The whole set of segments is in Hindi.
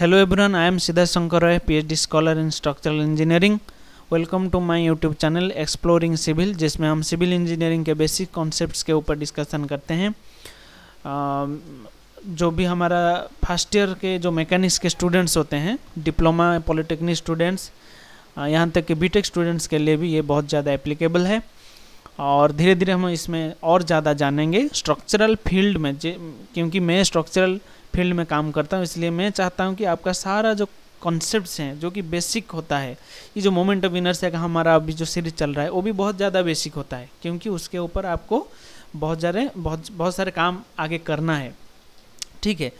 I am I Shankar Rai P H D scholar in structural engineering welcome to my YouTube channel exploring civil जिसमें हम सिविल इंजीनियरिंग के बेसिक कॉन्सेप्ट्स के ऊपर डिस्कशन करते हैं जो भी हमारा फर्स्ट ईयर के जो मैकेनिक्स के स्टूडेंट्स होते हैं डिप्लोमा पॉलिटेक्निक स्टूडेंट्स यहाँ तक कि बी स्टूडेंट्स के लिए भी ये बहुत ज़्यादा एप्लीकेबल है और धीरे धीरे हम इसमें और ज़्यादा जानेंगे स्ट्रक्चरल फील्ड में क्योंकि मैं स्ट्रक्चरल फील्ड में काम करता हूँ इसलिए मैं चाहता हूँ कि आपका सारा जो कॉन्सेप्ट हैं जो कि बेसिक होता है ये जो मोमेंट ऑफ इनर्स है का हमारा अभी जो सीरीज चल रहा है वो भी बहुत ज़्यादा बेसिक होता है क्योंकि उसके ऊपर आपको बहुत ज़्यादा बहुत बहुत सारे काम आगे करना है ठीक है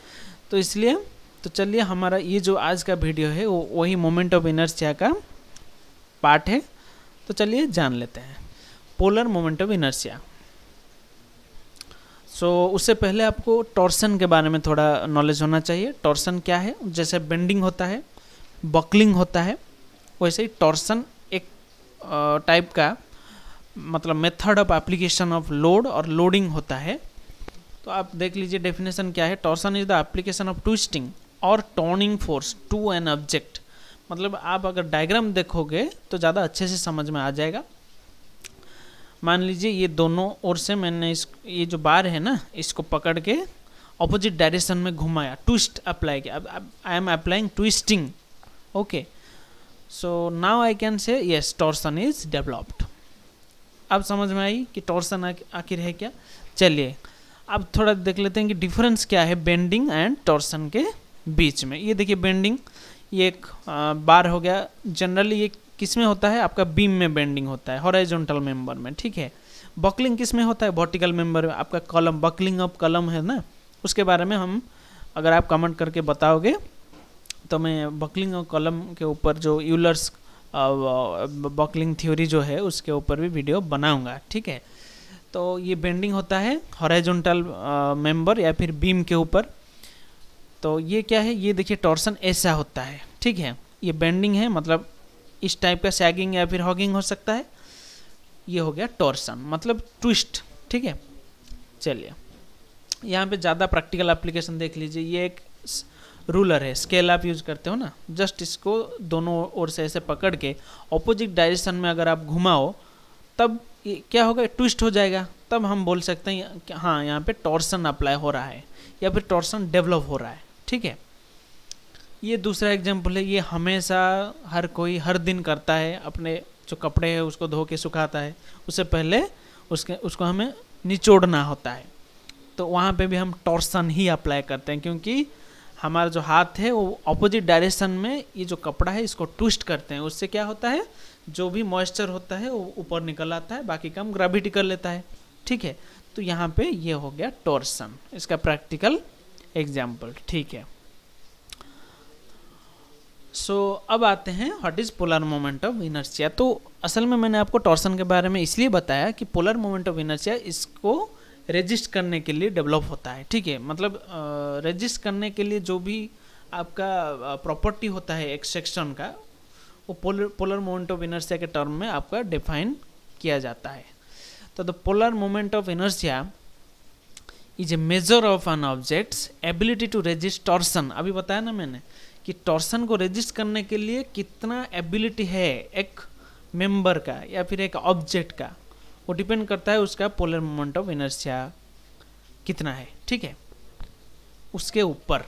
तो इसलिए तो चलिए हमारा ये जो आज का वीडियो है वो वही मोमेंट ऑफ इनर्सिया का पार्ट है तो चलिए जान लेते हैं polar moment of inertia so so, उससे पहले आपको टॉर्सन के बारे में थोड़ा नॉलेज होना चाहिए टॉर्सन क्या है जैसे बेंडिंग होता है बकलिंग होता है वैसे ही टॉर्सन एक टाइप का मतलब method of application of load और लोडिंग होता है तो आप देख लीजिए डेफिनेशन क्या है torsion is the application of twisting और turning force to an object मतलब आप अगर डायग्राम देखोगे तो ज़्यादा अच्छे से समझ में आ जाएगा मान लीजिए ये दोनों ओर से मैंने इस ये जो बार है ना इसको पकड़ के ऑपोजिट डायरेक्शन में घुमाया ट्विस्ट अप्लाई किया अब I am applying twisting okay so now I can say yes torsion is developed अब समझ में आई कि टॉर्सन आखिर है क्या चलिए अब थोड़ा देख लेते हैं कि डिफरेंस क्या है बेंडिंग एंड टॉर्सन के बीच में ये देखिए बेंडिंग ये एक बार हो गया जनरली ये किस में होता है आपका बीम में बेंडिंग होता है हॉराइजॉन्टल मेंबर में ठीक है बकलिंग किस में होता है वर्टिकल मेंबर में आपका कॉलम बकलिंग अप कॉलम है ना उसके बारे में हम अगर आप कमेंट करके बताओगे तो मैं बकलिंग ऑफ कॉलम के ऊपर जो यूलर्स बकलिंग थ्योरी जो है उसके ऊपर भी वीडियो बनाऊंगा ठीक है तो ये बेंडिंग होता है हॉराइजॉन्टल मेंबर या फिर बीम के ऊपर तो ये क्या है ये देखिए टॉर्सन ऐसा होता है ठीक है ये बेंडिंग है मतलब इस टाइप का सैगिंग या फिर हॉगिंग हो सकता है ये हो गया टॉर्सन मतलब ट्विस्ट ठीक है चलिए यहाँ पे ज़्यादा प्रैक्टिकल एप्लीकेशन देख लीजिए ये एक रूलर है स्केल आप यूज़ करते हो ना जस्ट इसको दोनों ओर से ऐसे पकड़ के ऑपोजिट डायरेक्शन में अगर आप घुमाओ तब क्या होगा ट्विस्ट हो जाएगा तब हम बोल सकते हैं हाँ यहाँ पे टॉर्सन अप्लाई हो रहा है या फिर टॉर्सन डेवलप हो रहा है ठीक है ये दूसरा एग्जाम्पल है ये हमेशा हर कोई हर दिन करता है अपने जो कपड़े हैं उसको धो के सुखाता है उससे पहले उसके उसको हमें निचोड़ना होता है तो वहाँ पे भी हम टॉर्सन ही अप्लाई करते हैं क्योंकि हमारा जो हाथ है वो अपोजिट डायरेक्शन में ये जो कपड़ा है इसको ट्विस्ट करते हैं उससे क्या होता है जो भी मॉइस्चर होता है वो ऊपर निकल आता है बाकी काम ग्रेविटी कर लेता है ठीक है तो यहाँ पे ये हो गया टॉर्सन इसका प्रैक्टिकल एग्जाम्पल ठीक है सो so, अब आते हैं what is polar moment of inertia तो असल में मैंने आपको टॉर्सन के बारे में इसलिए बताया कि पोलर मोमेंट ऑफ इनर्शिया इसको रजिस्ट करने के लिए डेवलप होता है ठीक है मतलब रजिस्ट uh, करने के लिए जो भी आपका प्रॉपर्टी uh, होता है एक सेक्शन का वो polar polar moment of inertia के टर्म में आपका डिफाइन किया जाता है तो the polar moment of inertia is a measure of an object's ability to resist torsion अभी बताया ना मैंने कि टॉर्सन को रेजिस्ट करने के लिए कितना एबिलिटी है एक मेंबर का या फिर एक ऑब्जेक्ट का वो डिपेंड करता है उसका पोलर मोमेंट ऑफ इनर्सिया कितना है ठीक है उसके ऊपर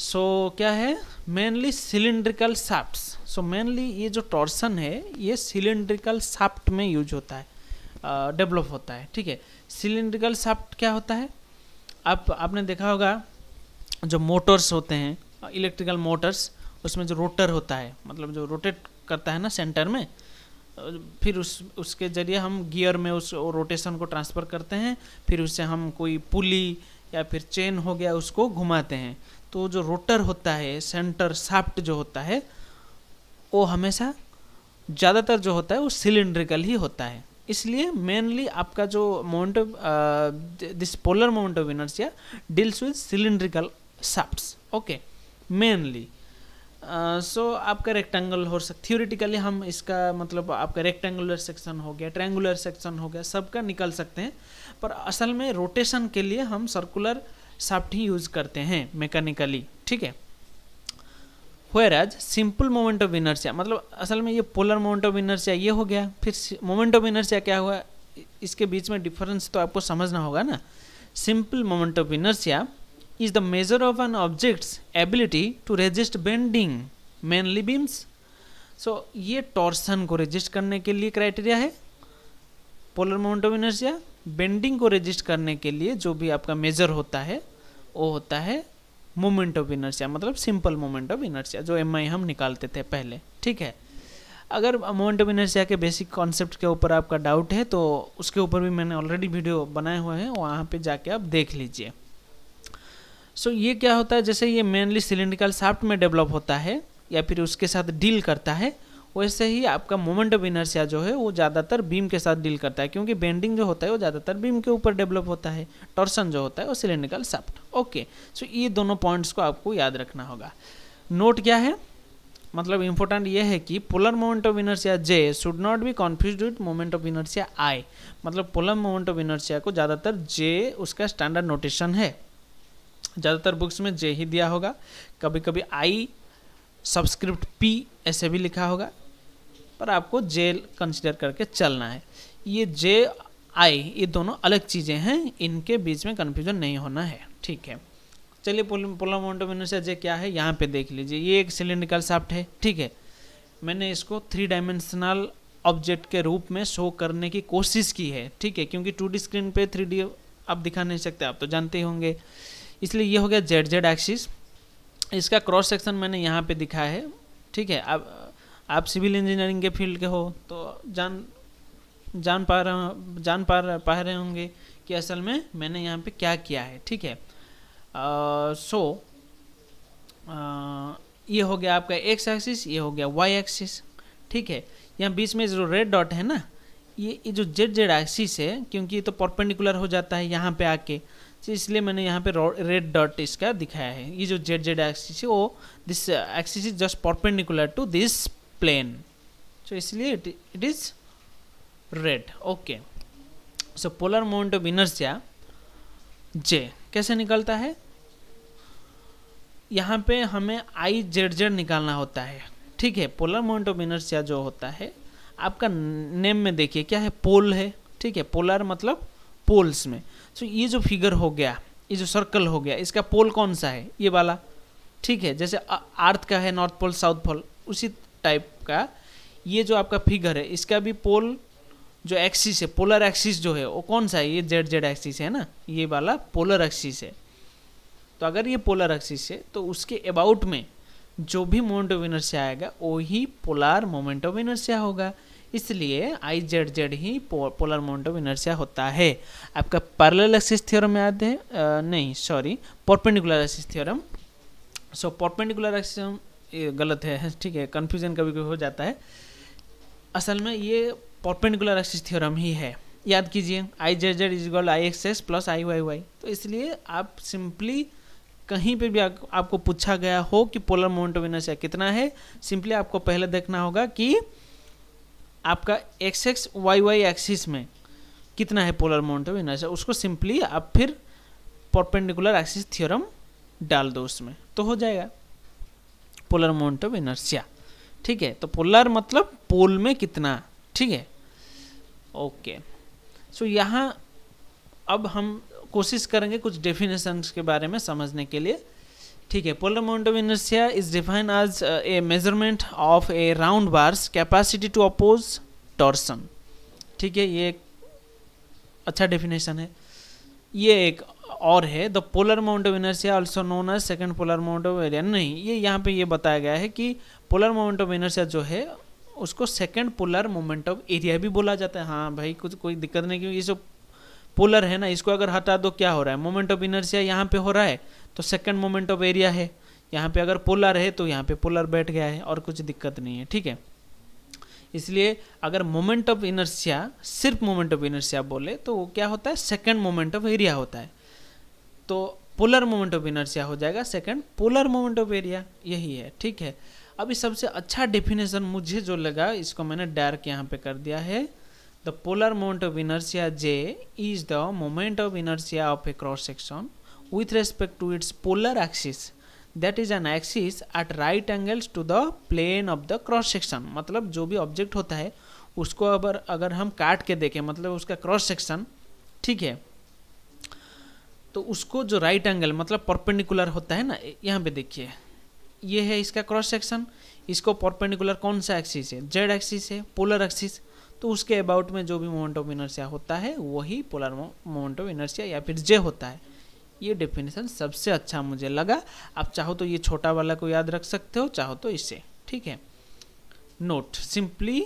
सो so, क्या है mainly cylindrical shaft so mainly ये जो टॉर्सन है ये सिलिंड्रिकल साप्ट में यूज होता है डेवलप uh, होता है ठीक है सिलेंड्रिकल शाफ्ट क्या होता है आप आपने देखा होगा जो मोटर्स होते हैं इलेक्ट्रिकल मोटर्स उसमें जो रोटर होता है मतलब जो रोटेट करता है ना सेंटर में फिर उस उसके ज़रिए हम गियर में उस रोटेशन को ट्रांसफ़र करते हैं फिर उससे हम कोई पुली या फिर चेन हो गया उसको घुमाते हैं तो जो रोटर होता है सेंटर साफ्ट जो होता है वो हमेशा ज़्यादातर जो होता है वो सिलेंड्रिकल ही होता है इसलिए मेनली आपका जो moment of this polar moment of inertia deals with cylindrical shaft okay mainly so आपका रेक्टेंगल हो सकता थियोरिटिकली हम इसका मतलब आपका रेक्टेंगुलर सेक्शन हो गया ट्रेंगुलर सेक्शन हो गया सबका निकल सकते हैं पर असल में रोटेशन के लिए हम सर्कुलर साफ्ट ही यूज़ करते हैं मैकेनिकली ठीक है whereas simple moment of inertia मतलब असल में ये पोलर मोमेंट ऑफ इनर्सिया ये हो गया फिर मोमेंट ऑफ इनर्सिया क्या हुआ इसके बीच में डिफरेंस तो आपको समझना होगा ना simple moment of inertia is the measure of an object's ability to resist bending mainly beams so ये टॉर्सन को रेजिस्ट करने के लिए क्राइटेरिया है polar moment of inertia bending को रेजिस्ट करने के लिए जो भी आपका मेजर होता है वो होता है मोमेंट ऑफ इनर्शिया मतलब सिंपल मोमेंट ऑफ इनर्शिया जो एम हम निकालते थे पहले ठीक है अगर मोमेंट ऑफ इनर्शिया के बेसिक कॉन्सेप्ट के ऊपर आपका डाउट है तो उसके ऊपर भी मैंने ऑलरेडी वीडियो बनाए हुए हैं वहाँ पे जाके आप देख लीजिए सो so, ये क्या होता है जैसे ये मेनली सिलिंड्रिकल साफ्ट में डेवलप होता है या फिर उसके साथ डील करता है वैसे ही आपका मोमेंट ऑफ इनर्शिया जो है वो ज़्यादातर बीम के साथ डील करता है क्योंकि बेंडिंग जो होता है वो ज़्यादातर बीम के ऊपर डेवलप होता है टॉर्सन जो होता है वो सिलेंडिकल साफ्ट ओके सो ये दोनों पॉइंट्स को आपको याद रखना होगा नोट क्या है मतलब इंपॉर्टेंट ये है कि polar moment of inertia J should not be confuse with moment of inertia I मतलब पोलर मोमेंट ऑफ इनर्सिया को ज़्यादातर जे उसका स्टैंडर्ड नोटेशन है ज़्यादातर बुक्स में जे ही दिया होगा कभी कभी आई सब्सक्रिप्ट पी ऐसे भी लिखा होगा पर आपको जे कंसिडर करके चलना है ये जे आई ये दोनों अलग चीज़ें हैं इनके बीच में कन्फ्यूजन नहीं होना है ठीक है चलिए पोलर मोमेंटम इनर्शिया क्या है यहाँ पे देख लीजिए ये एक सिलेंड्रिकल साफ्ट है ठीक है मैंने इसको थ्री डायमेंशनल ऑब्जेक्ट के रूप में शो करने की कोशिश की है ठीक है क्योंकि टू स्क्रीन पर थ्री आप दिखा नहीं सकते आप तो जानते होंगे इसलिए ये हो गया जेड जेड एक्सिस इसका क्रॉस सेक्शन मैंने यहाँ पे दिखाया है ठीक है आप आप सिविल इंजीनियरिंग के फील्ड के हो तो जान जान पा रहे जान पा पा रहे होंगे कि असल में मैंने यहाँ पे क्या किया है ठीक है सो so, ये हो गया आपका एक्स एक्सिस ये हो गया वाई एक्सिस ठीक है यहाँ बीच में जो रेड डॉट है ना ये जो जेड जेड एक्सिस है क्योंकि ये तो परपेंडिकुलर हो जाता है यहाँ पे आके तो इसलिए मैंने यहाँ पे रेड डॉट इसका दिखाया है ये जो जेड जेड एक्सिस है वो this axis is just perpendicular to this plane so इसलिए it it is red okay so polar moment of inertia J कैसे निकलता है यहाँ पे हमें आई जेड जेड निकालना होता है ठीक है पोलर मोमेंट ऑफ इनर्शिया जो होता है आपका नेम में देखिए क्या है पोल है ठीक है पोलर मतलब पोल्स में सो ये जो फिगर हो गया ये जो सर्कल हो गया इसका पोल कौन सा है ये वाला ठीक है जैसे अर्थ का है नॉर्थ पोल साउथ पोल उसी टाइप का ये जो आपका फिगर है इसका भी पोल जो एक्सिस है पोलर एक्सिस जो है वो कौन सा है ये जेड जेड एक्सिस है ना ये वाला पोलर एक्सिस है तो अगर ये पोलर एक्सिस है तो उसके अबाउट में जो भी मोमेंट ऑफ इनर्शिया आएगा वही पोलर मोमेंट ऑफ इनर्शिया होगा इसलिए आई जेड जेड ही पो, पोलर मोमेंट ऑफ इनर्शिया होता है आपका पैरेलल एक्सिस थ्योरम याद है नहीं sorry perpendicular axis theorem so perpendicular axis गलत है ठीक है कन्फ्यूजन कभी कभी हो जाता है असल में ये परपेंडिकुलर एक्सिस थ्योरम ही है याद कीजिए I Z Z is equal I X S plus I Y Y तो इसलिए आप सिंपली कहीं पे भी आ, आपको पूछा गया हो कि पोलर मोमेंट ऑफ इनर्शिया कितना है सिंपली आपको पहले देखना होगा कि आपका X X Y Y axis में कितना है पोलर मोमेंट ऑफ इनर्शिया उसको सिंपली आप फिर परपेंडिकुलर एक्सिस थ्योरम डाल दो उसमें तो हो जाएगा पोलर मोमेंट ऑफ इनर्शिया ठीक है तो पोलर मतलब पोल में कितना ठीक है ओके सो यहाँ अब हम कोशिश करेंगे कुछ डेफिनेशंस के बारे में समझने के लिए ठीक है polar moment of inertia is define as a measurement of a round bar's capacity to oppose torsion ठीक है ये एक अच्छा डेफिनेशन है ये एक और है the polar moment of inertia also known as second polar moment of area नहीं ये यहाँ पे ये बताया गया है कि पोलर माउंट ऑफ इनर्शिया जो है उसको second polar moment of area भी बोला जाता है हाँ भाई कुछ कोई दिक्कत नहीं क्योंकि ये जो पोलर है ना इसको अगर हटा दो क्या हो रहा है मोमेंट ऑफ इनर्शिया यहाँ पे हो रहा है तो सेकेंड मोमेंट ऑफ एरिया है यहाँ पे अगर पोलर है तो यहाँ पे पोलर बैठ गया है और कुछ दिक्कत नहीं है ठीक है इसलिए अगर मोमेंट ऑफ इनर्सिया सिर्फ मोमेंट ऑफ इनर्सिया बोले तो वो क्या होता है सेकेंड मोमेंट ऑफ एरिया होता है तो पोलर मोमेंट ऑफ इनर्सिया हो जाएगा second polar moment of area यही है ठीक है अभी सबसे अच्छा डेफिनेशन मुझे जो लगा इसको मैंने डार्क यहाँ पे कर दिया है the polar moment of inertia J is the moment of inertia of a cross section with respect to its polar axis that is an axis at right angles to the plane of the cross section मतलब जो भी ऑब्जेक्ट होता है उसको अगर अगर हम काट के देखें मतलब उसका क्रॉस सेक्शन ठीक है तो उसको जो राइट right एंगल मतलब परपेंडिकुलर होता है ना यहाँ पे देखिए ये है इसका क्रॉस सेक्शन इसको परपेंडिकुलर कौन सा एक्सिस है जेड एक्सिस है पोलर एक्सिस तो उसके अबाउट में जो भी मोमेंट ऑफ इनर्सिया होता है वही पोलर मोमेंट ऑफ इनर्सिया या फिर जे होता है ये डेफिनेशन सबसे अच्छा मुझे लगा आप चाहो तो ये छोटा वाला को याद रख सकते हो चाहो तो इसे ठीक है note simply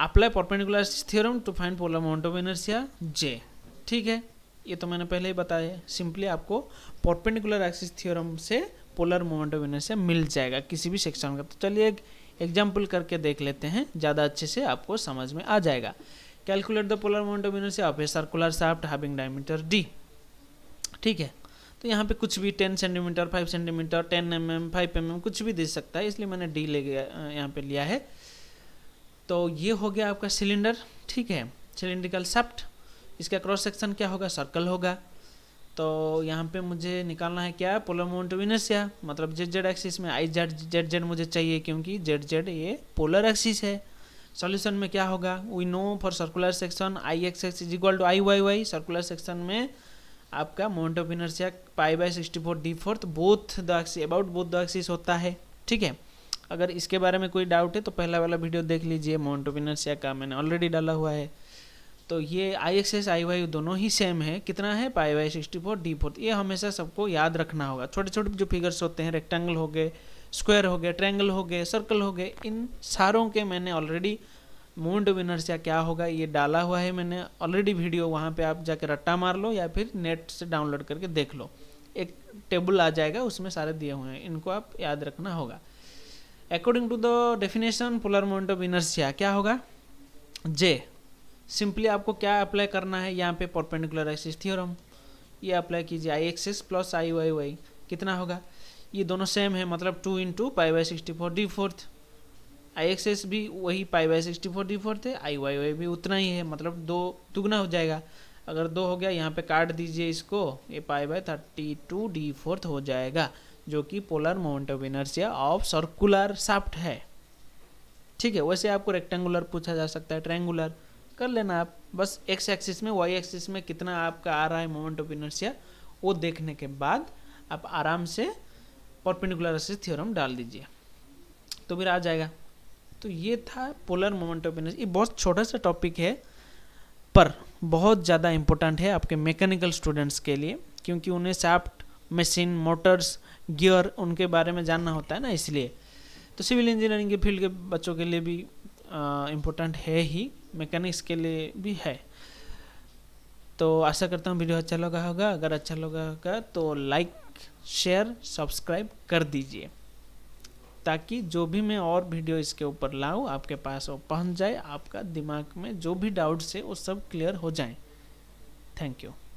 apply perpendicular theorem to find polar moment of inertia J ठीक है ये तो मैंने पहले ही बताया सिंपली आपको परपेंडिकुलर एक्सिस थ्योरम से पोलर ऑफ इनर्शिया मिल जाएगा किसी भी सेक्शन का तो चलिए एक एग्जाम्पल करके देख लेते हैं ज़्यादा अच्छे से आपको समझ में आ जाएगा calculate the polar of inertia of a circular shaft having diameter D ठीक है तो यहाँ पे कुछ भी ten centimetre five centimetre ten M M five M M कुछ भी दे सकता है इसलिए मैंने डी ले गया यहाँ पे लिया है तो ये हो गया आपका सिलेंडर ठीक है सिलेंड्रिकल सेप्ट इसका क्रॉस सेक्शन क्या होगा सर्कल होगा तो यहाँ पे मुझे निकालना है क्या पोलर मोमेंट ऑफ इनर्शिया मतलब जेड जेड एक्सिस में आई जेड जेड जेड मुझे चाहिए क्योंकि जेड जेड ये पोलर एक्सिस है सॉल्यूशन में क्या होगा we know for circular section I X X is equal to I Y Y circular section में आपका moment of inertia pi by sixty four D fourth both the axis about both the axis होता है ठीक है अगर इसके बारे में कोई डाउट है तो पहला वाला वीडियो देख लीजिए मोमेंट ऑफ इनर्शिया का मैंने ऑलरेडी डाला हुआ है तो ये I X S I Y दोनों ही सेम है कितना है pi by sixty four D four ये हमेशा सबको याद रखना होगा छोटे छोटे जो फिगर्स होते हैं रेक्टेंगल हो गए स्क्वायर हो गए ट्रैंगल हो गए सर्कल हो गए इन सारों के मैंने ऑलरेडी मूड ऑफ इनर्सिया क्या होगा ये डाला हुआ है मैंने ऑलरेडी वीडियो वहाँ पर आप जाके रट्टा मार लो या फिर नेट से डाउनलोड करके देख लो एक टेबल आ जाएगा उसमें सारे दिए हुए हैं इनको आप याद रखना होगा according to the definition polar moment of inertia क्या होगा जे सिंपली आपको क्या अप्लाई करना है यहाँ पे परपेंडिकुलर एक्सिस थ्योरम ये अप्लाई कीजिए I axis plus I Y Y कितना होगा ये दोनों सेम है मतलब two in two pi by sixty four D fourth I S भी वही pi by sixty four D fourth है आई वाई वाई भी उतना ही है मतलब दो दुगना हो जाएगा अगर दो हो गया यहाँ पे काट दीजिए इसको ये pi by thirty two D fourth हो जाएगा जो कि polar moment of inertia of circular shaft है ठीक है वैसे आपको रेक्टेंगुलर पूछा जा सकता है ट्रेंगुलर कर लेना आप बस एक्स एक्सिस में वाई एक्सिस में कितना आपका आ रहा है मोमेंट ऑफ इनर्शिया वो देखने के बाद आप आराम से परपेंडिकुलर एक्सिस थ्योरम डाल दीजिए तो फिर आ जाएगा तो ये था पोलर मोमेंट ऑफ इनर्शिया ये बहुत छोटा सा टॉपिक है पर बहुत ज़्यादा इम्पोर्टेंट है आपके मैकेनिकल स्टूडेंट्स के लिए क्योंकि उन्हें साफ्ट मशीन मोटर्स गियर उनके बारे में जानना होता है ना इसलिए तो सिविल इंजीनियरिंग के फील्ड के बच्चों के लिए भी इम्पोर्टेंट है ही मैकेनिक्स के लिए भी है तो आशा करता हूँ वीडियो अच्छा लगा होगा अगर अच्छा लगा होगा तो लाइक शेयर सब्सक्राइब कर दीजिए ताकि जो भी मैं और वीडियो इसके ऊपर लाऊं आपके पास वो पहुँच जाए आपका दिमाग में जो भी डाउट्स है वो सब क्लियर हो जाए थैंक यू